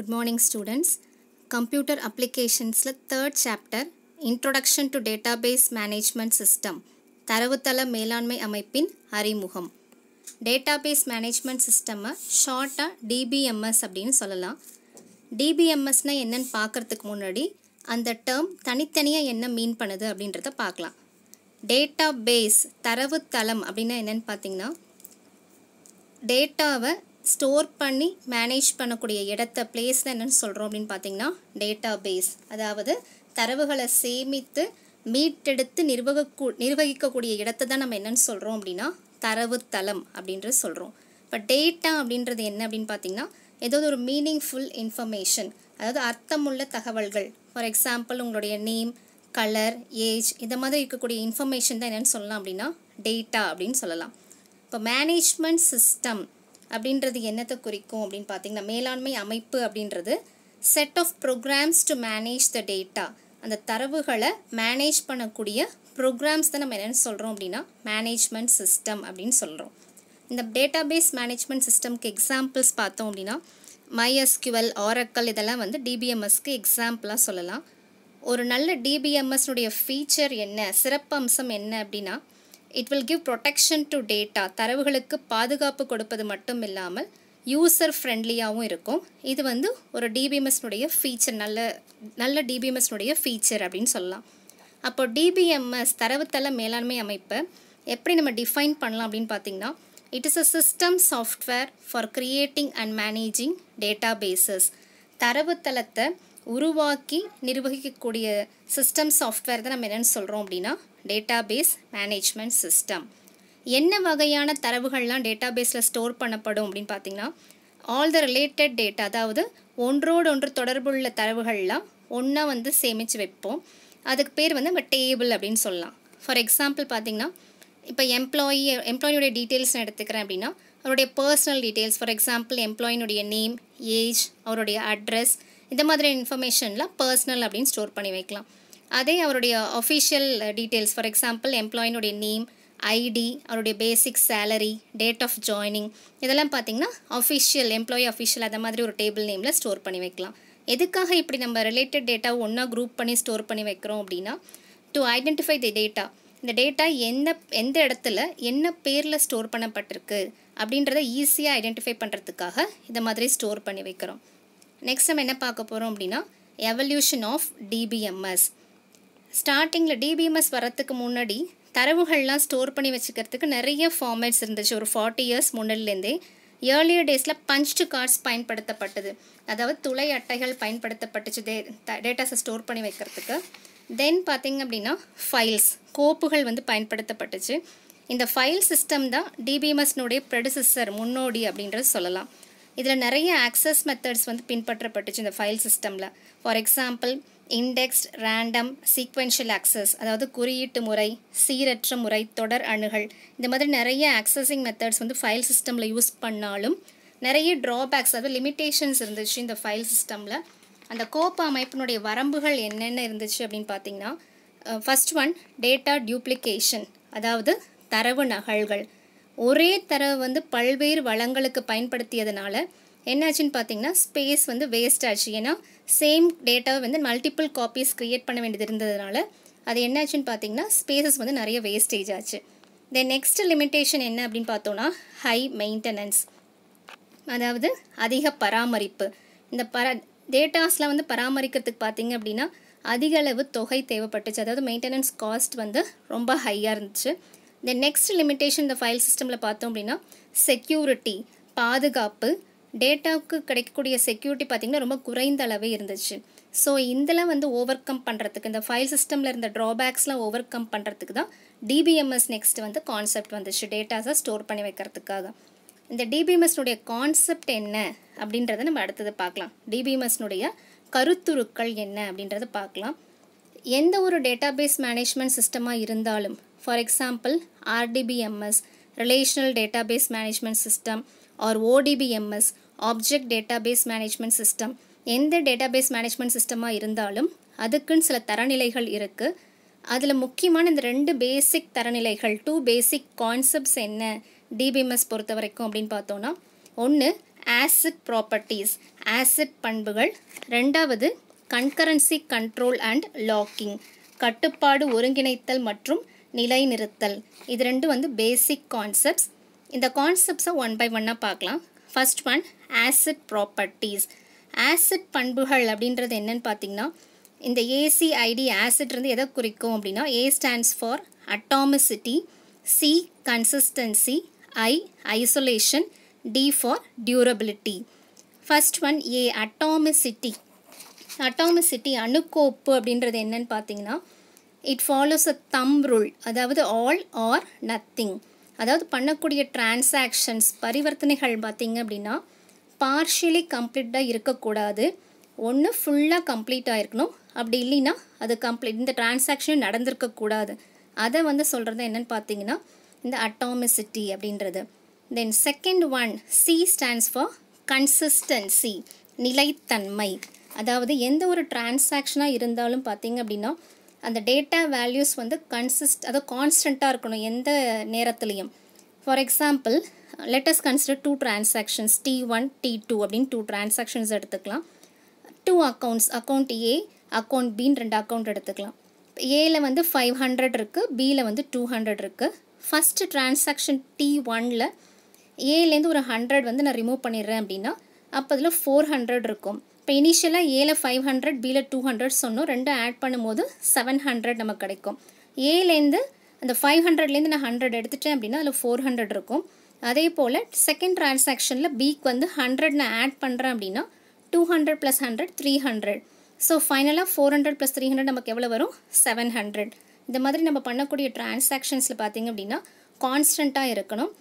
Good morning students computer அப்ளிகேஷன்ஸில் third chapter introduction to database management system தரவுத்தள மேலாண்மை அமைப்பின் அறிமுகம் டேட்டாபேஸ் மேனேஜ்மெண்ட் சிஸ்டம்மை ஷார்ட்டாக டிபிஎம்எஸ் அப்படின்னு சொல்லலாம் டிபிஎம்எஸ்னால் என்னன்னு பார்க்குறதுக்கு முன்னாடி அந்த டேர்ம் தனித்தனியாக என்ன மீன் பண்ணுது அப்படின்றத பார்க்கலாம் டேட்டா பேஸ் தரவுத்தளம் அப்படின்னா என்னென்னு பார்த்தீங்கன்னா டேட்டாவை ஸ்டோர் பண்ணி மேனேஜ் பண்ணக்கூடிய இடத்த பிளேஸ் என்னென்னு சொல்கிறோம் அப்படின்னு பார்த்தீங்கன்னா டேட்டா பேஸ் அதாவது தரவுகளை சேமித்து மீட்டெடுத்து நிர்வகக்கூ நிர்வகிக்கக்கூடிய இடத்த தான் நம்ம என்னென்னு சொல்கிறோம் அப்படின்னா தரவுத்தளம் அப்படின்றது சொல்கிறோம் இப்போ டேட்டா அப்படின்றது என்ன அப்படின்னு பார்த்தீங்கன்னா ஏதோ ஒரு மீனிங்ஃபுல் இன்ஃபர்மேஷன் அதாவது அர்த்தமுள்ள தகவல்கள் ஃபார் எக்ஸாம்பிள் உங்களுடைய நேம் கலர் ஏஜ் இந்த மாதிரி இருக்கக்கூடிய இன்ஃபர்மேஷன் தான் என்னென்னு சொல்லலாம் அப்படின்னா டேட்டா அப்படின்னு சொல்லலாம் இப்போ மேனேஜ்மெண்ட் சிஸ்டம் அப்படின்றது என்னத்தை குறிக்கும் அப்படின்னு பார்த்தீங்கன்னா மேலாண்மை அமைப்பு அப்படின்றது set of programs to manage the data அந்த தரவுகளை மேனேஜ் பண்ணக்கூடிய ப்ரோக்ராம்ஸ் தான் நம்ம என்னென்னு சொல்கிறோம் அப்படின்னா மேனேஜ்மெண்ட் சிஸ்டம் அப்படின்னு சொல்கிறோம் இந்த டேட்டா பேஸ் மேனேஜ்மெண்ட் சிஸ்டம்க்கு எக்ஸாம்பிள்ஸ் பார்த்தோம் அப்படின்னா மைஎஸ்கியூஎல் ஆரக்கல் இதெல்லாம் வந்து டிபிஎம்எஸ்க்கு எக்ஸாம்பிளாக சொல்லலாம் ஒரு நல்ல டிபிஎம்எஸ்னுடைய ஃபீச்சர் என்ன சிறப்பம்சம் என்ன அப்படின்னா it will give protection to data தரவுகளுக்கு பாதுகாப்பு கொடுப்பது மட்டும் இல்லாமல் யூசர் ஃப்ரெண்ட்லியாகவும் இருக்கும் இது வந்து ஒரு டிபிஎம்எஸ்னுடைய ஃபீச்சர் நல்ல நல்ல டிபிஎம்எஸ்னுடைய ஃபீச்சர் அப்படின்னு சொல்லலாம் அப்போ டிபிஎம்எஸ் தரவுத்தள மேலாண்மை அமைப்பை எப்படி நம்ம டிஃபைன் பண்ணலாம் அப்படின்னு பார்த்தீங்கன்னா it is a system software for creating and managing data bases தரவுத்தளத்தை உருவாக்கி நிர்வகிக்கக்கூடிய சிஸ்டம் சாஃப்ட்வேர் தான் நம்ம என்னென்னு சொல்கிறோம் அப்படின்னா டேட்டா பேஸ் மேனேஜ்மெண்ட் சிஸ்டம் என்ன வகையான தரவுகள்லாம் டேட்டா பேஸில் ஸ்டோர் பண்ணப்படும் அப்படின்னு பார்த்தீங்கன்னா ஆல் த ரிலேட்டட் டேட்டா அதாவது ஒன்றோடு ஒன்று தொடர்புள்ள தரவுகள்லாம் ஒன்றா வந்து சேமித்து வைப்போம் அதுக்கு பேர் வந்து நம்ம டேபிள் அப்படின்னு சொல்லலாம் ஃபார் எக்ஸாம்பிள் பார்த்திங்கன்னா இப்போ எம்ப்ளாயி எம்ப்ளாயினுடைய டீட்டெயில்ஸ் நான் எடுத்துக்கிறேன் அப்படின்னா அவருடைய பர்சனல் டீட்டெயில்ஸ் ஃபார் எக்ஸாம்பிள் எம்ப்ளாயினுடைய நேம் ஏஜ் அவருடைய அட்ரஸ் இந்த மாதிரி இன்ஃபர்மேஷனில் பர்சனல் அப்படின்னு ஸ்டோர் பண்ணி வைக்கலாம் அதே அவருடைய அஃபிஷியல் டீட்டெயில்ஸ் ஃபார் எக்ஸாம்பிள் எம்ப்ளாயினுடைய நேம் ஐடி அவருடைய basic salary date of joining இதெல்லாம் பார்த்திங்கன்னா அஃபிஷியல் எம்ப்ளாயி அஃபிஷியல் அந்த மாதிரி ஒரு டேபிள் நேமில் ஸ்டோர் பண்ணி வைக்கலாம் எதுக்காக இப்படி நம்ம ரிலேட்டட் டேட்டா ஒன்றா குரூப் பண்ணி ஸ்டோர் பண்ணி வைக்கிறோம் அப்படின்னா டு ஐடென்டிஃபை தி டேட்டா இந்த டேட்டா எந்த எந்த இடத்துல என்ன பேரில் ஸ்டோர் பண்ணப்பட்டிருக்கு அப்படின்றத ஈஸியாக ஐடென்டிஃபை பண்ணுறதுக்காக இந்த மாதிரி ஸ்டோர் பண்ணி வைக்கிறோம் நெக்ஸ்ட் நம்ம என்ன பார்க்க போகிறோம் அப்படின்னா எவல்யூஷன் ஆஃப் டிபிஎம்எஸ் ஸ்டார்டிங்கில் டிபிஎம்எஸ் வரத்துக்கு முன்னாடி தரவுகள்லாம் ஸ்டோர் பண்ணி வச்சுக்கிறதுக்கு நிறைய ஃபார்மேட்ஸ் இருந்துச்சு ஒரு ஃபார்ட்டி இயர்ஸ் முன்னாடிலேருந்தே ஏர்லியர் டேஸில் பஞ்ச்டு கார்ட்ஸ் பயன்படுத்தப்பட்டது அதாவது துளை அட்டைகள் பயன்படுத்தப்பட்டுச்சு டே டேட்டாஸை ஸ்டோர் பண்ணி வைக்கிறதுக்கு தென் பார்த்திங்க அப்படின்னா ஃபைல்ஸ் கோப்புகள் வந்து பயன்படுத்தப்பட்டுச்சு இந்த ஃபைல் சிஸ்டம் தான் டிபிஎம்எஸ்னுடைய ப்ரெடிசிசர் முன்னோடி அப்படின்றது சொல்லலாம் இதில் நிறைய ஆக்சஸ் மெத்தட்ஸ் வந்து பின்பற்றப்பட்டுச்சு இந்த ஃபைல் சிஸ்டமில் for example indexed random sequential access அதாவது குறியீட்டு முறை சீரற்ற முறை தொடர் அணுகல் இந்த மாதிரி நிறைய ஆக்சஸிங் மெத்தட்ஸ் வந்து ஃபைல் சிஸ்டமில் யூஸ் பண்ணாலும் நிறைய ட்ராபேக்ஸ் அதாவது லிமிட்டேஷன்ஸ் இருந்துச்சு இந்த ஃபைல் சிஸ்டமில் அந்த கோப்ப அமைப்பினுடைய வரம்புகள் என்னென்ன இருந்துச்சு அப்படின்னு பார்த்தீங்கன்னா ஃபஸ்ட் ஒன் டேட்டா டியூப்ளிகேஷன் அதாவது தரவு நகல்கள் ஒரே தரவை வந்து பல்வேறு வளங்களுக்கு பயன்படுத்தியதுனால என்னாச்சுன்னு பார்த்தீங்கன்னா ஸ்பேஸ் வந்து வேஸ்ட் ஆச்சு ஏன்னா சேம் டேட்டாவை வந்து மல்டிப்புள் காப்பீஸ் க்ரியேட் பண்ண வேண்டியது இருந்ததுனால அது என்னாச்சுன்னு பார்த்தீங்கன்னா ஸ்பேசஸ் வந்து நிறைய வேஸ்டேஜ் ஆச்சு தென் நெக்ஸ்ட் லிமிட்டேஷன் என்ன அப்படின்னு பார்த்தோன்னா ஹை மெயின்டெனன்ஸ் அதாவது அதிக பராமரிப்பு இந்த பர டேட்டாஸ்லாம் வந்து பராமரிக்கிறதுக்கு பார்த்திங்க அப்படின்னா அதிக அளவு தொகை தேவைப்பட்டுச்சு அதாவது மெயின்டெனன்ஸ் காஸ்ட் வந்து ரொம்ப ஹையாக இருந்துச்சு தென் நெக்ஸ்ட் லிமிட்டேஷன் இந்த ஃபைல் சிஸ்டமில் பார்த்தோம் அப்படின்னா செக்யூரிட்டி பாதுகாப்பு டேட்டாவுக்கு கிடைக்கக்கூடிய செக்யூரிட்டி பார்த்திங்கன்னா ரொம்ப குறைந்த அளவே இருந்துச்சு ஸோ இதெல்லாம் வந்து ஓவர் கம் பண்ணுறதுக்கு இந்த ஃபைல் சிஸ்டமில் இருந்த ட்ராபேக்ஸ்லாம் ஓவர் கம் பண்ணுறதுக்கு தான் டிபிஎம்எஸ் நெக்ஸ்ட் வந்து கான்செப்ட் வந்துச்சு டேட்டாஸை ஸ்டோர் பண்ணி வைக்கிறதுக்காக இந்த டிபிஎம்எஸ்னுடைய கான்செப்ட் என்ன அப்படின்றத நம்ம அடுத்தது பார்க்கலாம் டிபிஎம்எஸ்னுடைய கருத்துருக்கள் என்ன அப்படின்றத பார்க்கலாம் எந்த ஒரு டேட்டாபேஸ் மேனேஜ்மெண்ட் சிஸ்டமாக இருந்தாலும் For example, RDBMS, Relational Database Management System or ODBMS, Object Database management system எந்த டேட்டாபேஸ் மேனேஜ்மெண்ட் சிஸ்டமாக இருந்தாலும் அதுக்குன்னு சில தரநிலைகள் இருக்குது அதில் முக்கியமான இந்த ரெண்டு பேசிக் தரநிலைகள் டூ பேசிக் கான்செப்ட்ஸ் என்ன டிபிஎம்எஸ் பொறுத்த வரைக்கும் அப்படின்னு பார்த்தோன்னா ஒன்று ஆசிட் ப்ராப்பர்ட்டிஸ் ஆசிட் பண்புகள் ரெண்டாவது கன்கரன்சி கண்ட்ரோல் அண்ட் லாக்கிங் கட்டுப்பாடு ஒருங்கிணைத்தல் மற்றும் நிலைநிறுத்தல் இது ரெண்டும் வந்து பேசிக் கான்செப்ட்ஸ் இந்த கான்செப்ட்ஸை ஒன் பை ஒன்னாக பார்க்கலாம் first one ACID properties ACID பண்புகள் அப்படின்றது என்னன்னு பார்த்தீங்கன்னா இந்த ஏசிஐடி ஆசிட் இருந்து எதை குறிக்கும் அப்படின்னா A stands for atomicity C consistency I isolation D for durability first one A atomicity atomicity அணுக்கோப்பு அப்படின்றது என்னன்னு பார்த்தீங்கன்னா it follows a thumb rule அதாவது ஆல் ஆர் நத்திங் அதாவது பண்ணக்கூடிய டிரான்சாக்ஷன்ஸ் பரிவர்த்தனைகள் பார்த்திங்க அப்படின்னா பார்ஷியலி கம்ப்ளீட்டாக இருக்கக்கூடாது ஒன்று ஃபுல்லாக கம்ப்ளீட் ஆகிருக்கணும் அப்படி இல்லைன்னா அது கம்ப்ளீட் இந்த டிரான்சாக்ஷன் நடந்திருக்கக்கூடாது அதை வந்து சொல்கிறது என்னென்னு பார்த்தீங்கன்னா இந்த அட்டாமிசிட்டி அப்படின்றது then second one C stands for consistency நிலைத்தன்மை அதாவது எந்த ஒரு டிரான்சாக்ஷனாக இருந்தாலும் பார்த்தீங்க அப்படின்னா அந்த டேட்டா வேல்யூஸ் வந்து கன்சிஸ்ட் அதாவது கான்ஸ்டண்ட்டாக இருக்கணும் எந்த நேரத்துலையும் for example let's consider two transactions T one T two அப்படின்னு டூ டிரான்சாக்ஷன்ஸ் எடுத்துக்கலாம் two accounts account A account பின்னு ரெண்டு அக்கௌண்ட் எடுத்துக்கலாம் ஏல வந்து ஃபைவ் ஹண்ட்ரட் இருக்குது பியில் வந்து டூ ஹண்ட்ரட் இருக்குது ஃபஸ்ட்டு டிரான்சாக்ஷன் டி ஒனில் ஏலேருந்து ஒரு ஹண்ட்ரட் வந்து நான் ரிமூவ் பண்ணிடுறேன் அப்படின்னா அப்போ அதில் ஃபோர் ஹண்ட்ரட் இருக்கும் இப்போ இனிஷியலாக ஏல ஃபைவ் ஹண்ட்ரட் பியில் டூ ஹண்ட்ரட் சொன்னோம் ரெண்டும் ஆட் பண்ணும்போது செவன் ஹண்ட்ரட் நமக்கு கிடைக்கும் ஏலேருந்து அந்த ஃபைவ் ஹண்ட்ரட்லேருந்து நான் ஹண்ட்ரட் எடுத்துட்டேன் அப்படின்னா அதில் ஃபோர் ஹண்ட்ரட் இருக்கும் அதே போல் செகண்ட் டிரான்சாக்ஷனில் பிக்கு வந்து ஹண்ட்ரட் நான் ஆட் பண்ணுறேன் அப்படின்னா two hundred plus hundred three hundred so ஃபைனலாக four hundred plus three hundred நமக்கு எவ்வளோ வரும் செவன் ஹண்ட்ரட் இந்த மாதிரி நம்ம பண்ணக்கூடிய டிரான்சாக்ஷன்ஸில் பார்த்திங்க அப்படின்னா கான்ஸ்டண்ட்டாக இருக்கணும்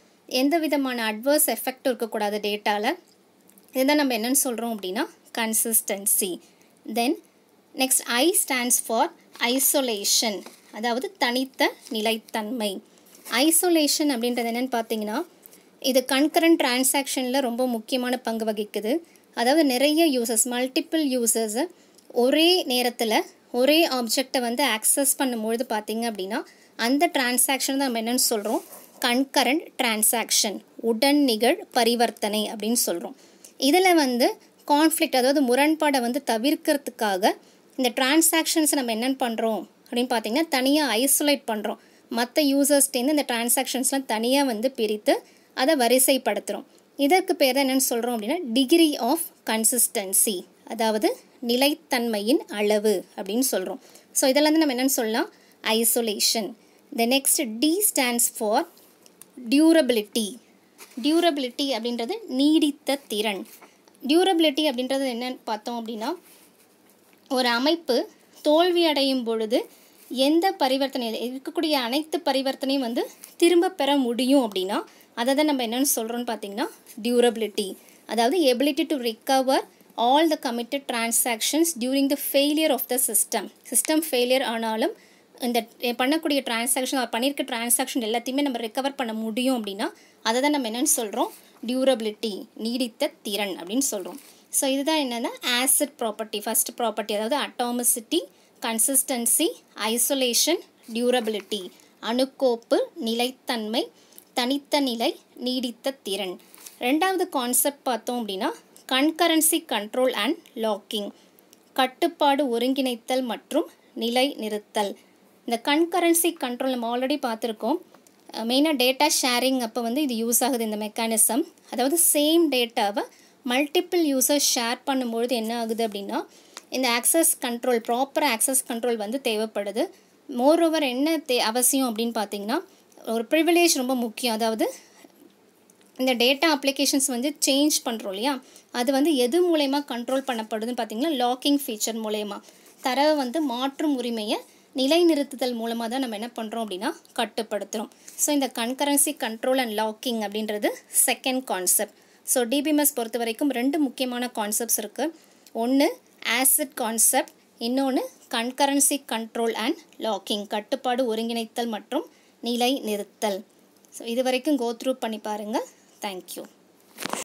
எந்த விதமான அட்வர்ஸ் எஃபெக்டும் இருக்கக்கூடாது டேட்டாவில் இதுதான் நம்ம என்னென்னு சொல்கிறோம் அப்படின்னா consistency. Then next I stands for isolation அதாவது தனித்த நிலைத்தன்மை ஐசோலேஷன் அப்படின்றது என்னென்னு பார்த்தீங்கன்னா இது கண்கரண்ட் டிரான்சாக்ஷனில் ரொம்ப முக்கியமான பங்கு வகிக்குது அதாவது நிறைய யூசர்ஸ் மல்டிப்புள் யூசர்ஸ் ஒரே நேரத்தில் ஒரே ஆப்ஜெக்டை வந்து ஆக்சஸ் பண்ணும்பொழுது பார்த்தீங்க அப்படின்னா அந்த டிரான்சாக்ஷன் தான் நம்ம என்னென்னு சொல்கிறோம் கண்கரண்ட் டிரான்சாக்ஷன் உடன் நிகழ் பரிவர்த்தனை அப்படின்னு சொல்கிறோம் இதில் வந்து கான்ஃப்ளிக்ட் அதாவது முரண்பாடை வந்து தவிர்க்கிறதுக்காக இந்த டிரான்சாக்ஷன்ஸ் நம்ம என்னென்னு பண்ணுறோம் அப்படின்னு பார்த்தீங்கன்னா தனியாக ஐசோலேட் பண்ணுறோம் மற்ற யூசர்ஸ்டேருந்து இந்த டிரான்சாக்ஷன்ஸ்லாம் தனியாக வந்து பிரித்து அதை வரிசைப்படுத்துகிறோம் இதற்கு பேர் தான் என்னென்னு சொல்கிறோம் அப்படின்னா டிகிரி ஆஃப் கன்சிஸ்டன்சி அதாவது நிலைத்தன்மையின் அளவு அப்படின்னு சொல்கிறோம் ஸோ இதெல்லாம் வந்து நம்ம என்னென்னு சொல்லலாம் isolation the next D stands for durability durability அப்படின்றது நீடித்த திறன் டியூரபிலிட்டி அப்படின்றது என்னன்னு பார்த்தோம் அப்படின்னா ஒரு அமைப்பு தோல்வி அடையும் பொழுது எந்த பரிவர்த்தனை இருக்கக்கூடிய அனைத்து பரிவர்த்தனையும் வந்து திரும்ப பெற முடியும் அப்படின்னா அதை தான் நம்ம என்னென்னு சொல்கிறோன்னு பார்த்தீங்கன்னா டியூரபிலிட்டி அதாவது ability to recover all the committed transactions during the failure of the system system failure ஆனாலும் இந்த பண்ணக்கூடிய டிரான்சாக்ஷன் பண்ணியிருக்க டிரான்சாக்ஷன் எல்லாத்தையுமே நம்ம ரிகவர் பண்ண முடியும் அப்படின்னா அதை தான் நம்ம என்னென்னு சொல்கிறோம் டியூரபிலிட்டி நீடித்த திறன் அப்படின்னு சொல்கிறோம் ஸோ இதுதான் என்னென்னா ஆசிட் ப்ராப்பர்ட்டி ஃபஸ்ட் ப்ராப்பர்ட்டி அதாவது அட்டாமசிட்டி கன்சிஸ்டன்சி ஐசோலேஷன் டியூரபிலிட்டி அணுக்கோப்பு நிலைத்தன்மை தனித்த நிலை நீடித்த திறன் ரெண்டாவது கான்செப்ட் பார்த்தோம் அப்படின்னா கண்கரன்சி கண்ட்ரோல் அண்ட் லாக்கிங் கட்டுப்பாடு ஒருங்கிணைத்தல் மற்றும் நிலை நிறுத்தல் இந்த கண்கரன்சி கண்ட்ரோல் நம்ம ஆல்ரெடி பார்த்துருக்கோம் மெயினாக டேட்டா ஷேரிங் அப்போ வந்து இது யூஸ் ஆகுது இந்த மெக்கானிசம் அதாவது சேம் டேட்டாவை மல்டிப்புள் யூஸர் ஷேர் பண்ணும்பொழுது என்ன ஆகுது அப்படின்னா இந்த access control proper access control வந்து தேவைப்படுது மோர் ஓவர் என்ன தே அவசியம் அப்படின்னு பார்த்தீங்கன்னா ஒரு ப்ரிவிலேஜ் ரொம்ப முக்கியம் அதாவது இந்த டேட்டா அப்ளிகேஷன்ஸ் வந்து சேஞ்ச் பண்ணுறோம் இல்லையா அது வந்து எது மூலயமா கண்ட்ரோல் பண்ணப்படுதுன்னு பார்த்தீங்கன்னா லாக்கிங் ஃபீச்சர் மூலயமா தரவை வந்து மாற்றும் உரிமையை நிலைநிறுத்துதல் மூலமாக தான் நம்ம என்ன பண்ணுறோம் அப்படின்னா கட்டுப்படுத்துகிறோம் ஸோ இந்த கன்கரன்சி கண்ட்ரோல் அண்ட் லாக்கிங் அப்படின்றது செகண்ட் கான்செப்ட் ஸோ டிபிஎம்எஸ் பொறுத்த வரைக்கும் ரெண்டு முக்கியமான கான்செப்ட்ஸ் இருக்குது ஒன்று ஆசிட் கான்செப்ட் இன்னொன்று கண்கரன்சி கண்ட்ரோல் அண்ட் லாக்கிங் கட்டுப்பாடு ஒருங்கிணைத்தல் மற்றும் நிலை நிறுத்தல் ஸோ இது வரைக்கும் கோத்ரூ பண்ணி பாருங்கள் தேங்க்யூ